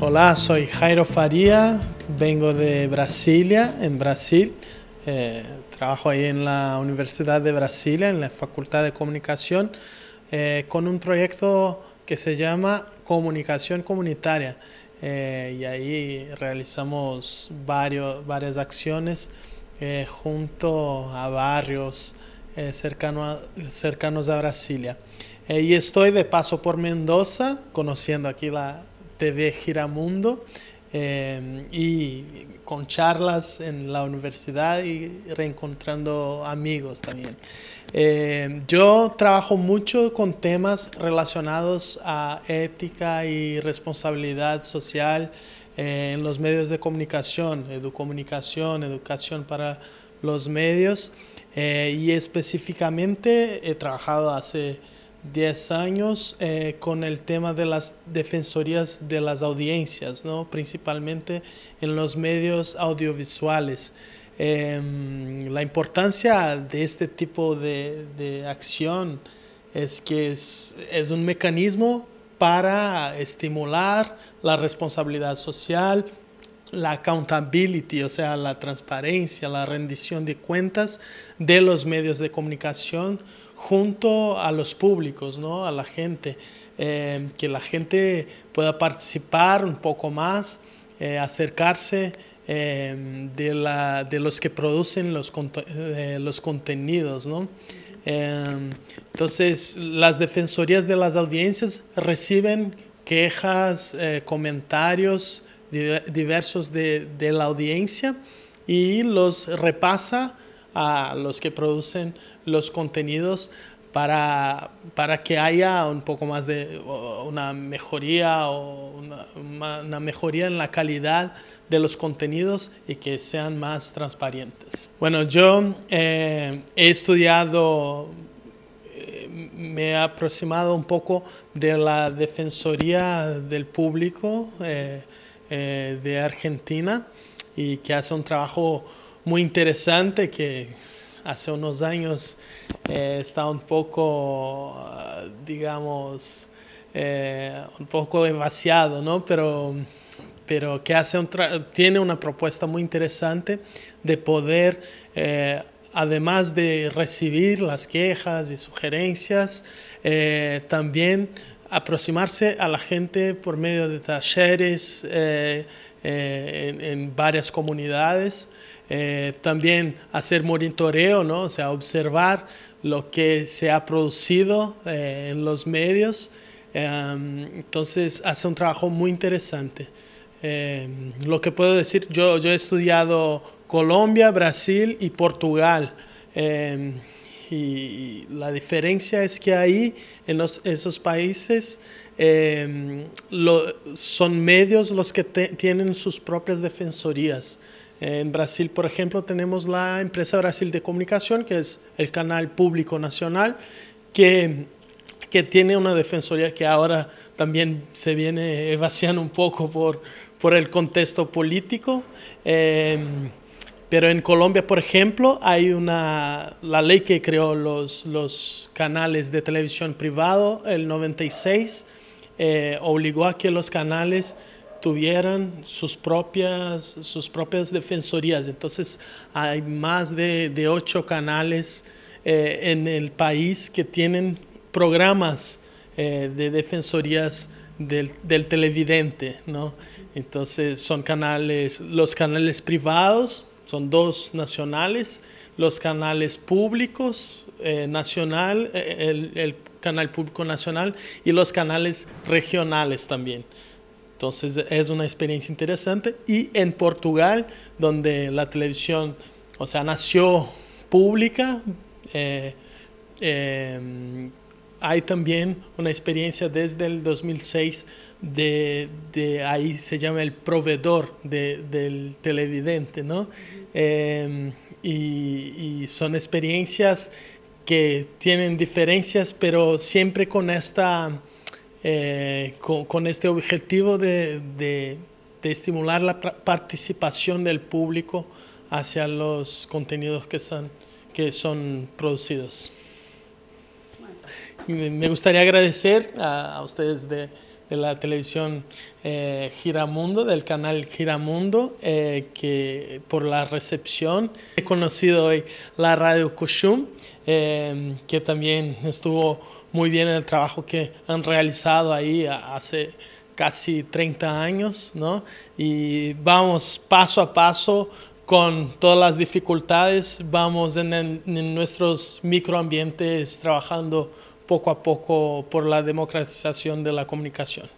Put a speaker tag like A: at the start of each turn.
A: Hola, soy Jairo Faria, vengo de Brasilia, en Brasil. Eh, trabajo ahí en la Universidad de Brasilia, en la Facultad de Comunicación, eh, con un proyecto que se llama Comunicación Comunitaria. Eh, y ahí realizamos varios, varias acciones junto a barrios cercanos a Brasilia. y estoy de paso por Mendoza, conociendo aquí la, TV Giramundo em, y con charlas en la universidad y reencontrando amigos también. Em, yo trabajo mucho con temas relacionados a ética y responsabilidad social eh, en los medios de comunicación, educomunicación, educación para los medios eh, y específicamente he trabajado hace 10 años eh, con el tema de las defensorías de las audiencias, ¿no? principalmente en los medios audiovisuales. Em, la importancia de este tipo de, acción es que es, es, un mecanismo para estimular la responsabilidad social la accountability, o sea, la transparencia, la rendición de cuentas de los medios de comunicación junto a los públicos, ¿no? a la gente, eh, que la gente pueda participar un poco más, eh, acercarse eh, de, de, los que producen los, los contenidos. ¿no? entonces, las defensorías de las audiencias reciben quejas, comentarios, diversos de, la audiencia y los repasa a los que producen los contenidos para, para, que haya un poco más de una mejoría o una, mejoría en la calidad de los contenidos y que sean más transparentes. Bueno, yo eh, he estudiado, eh, me he aproximado un poco de la Defensoría del Público. Eh, eh, de Argentina y que hace un trabajo muy interesante que hace unos años eh, está un poco, ah, digamos, eh, un poco vaciado, ¿no? Pero, pero que hace un tiene una propuesta muy interesante de poder, además de recibir las quejas y sugerencias, también aproximarse a la gente por medio de talleres eh, eh, en, varias comunidades, eh, también hacer monitoreo, ¿no? o sea, observar lo que se ha producido en los medios. Em, entonces, hace un trabajo muy interesante. Em, lo que puedo decir, yo, yo he estudiado Colombia, Brasil y Portugal em, y la diferencia es que ahí, en esos países, em, son medios los que tienen sus propias defensorías. En Brasil, por ejemplo, tenemos la empresa Brasil de Comunicación, que es el canal público nacional, que, que tiene una defensoría que ahora también se viene vaciando un poco por, por el contexto político. Em, pero en Colombia, por ejemplo, hay una, la ley que creó los, los canales de televisión privado, el 96, eh, obligó a que los canales tuvieran sus propias, sus propias defensorías. Entonces hay más de, ocho canales eh, en el país que tienen programas eh, de defensorías del, televidente, Entonces son canales, los canales privados son dos nacionales, los canales públicos eh, nacional, eh, el, canal público nacional y los canales regionales también. Entonces es una experiencia interesante. Y en Portugal, donde la televisión, o sea, nació pública, eh, em, hay también una experiencia desde el 2006 de, ahí se llama el proveedor del televidente, ¿no? Em, y, son experiencias que tienen diferencias, pero siempre con esta, eh, con, este objetivo de, estimular la participación del público hacia los contenidos que son producidos me gustaría agradecer a, ustedes de, la televisión eh, Giramundo, del canal Giramundo, eh, que, por la recepción. He conocido hoy la radio Kushum, eh, que también estuvo muy bien en el trabajo que han realizado ahí hace casi 30 años, ¿no? Y vamos paso a paso con todas las dificultades, vamos en, en nuestros microambientes trabajando poco a poco por la democratización de la comunicación.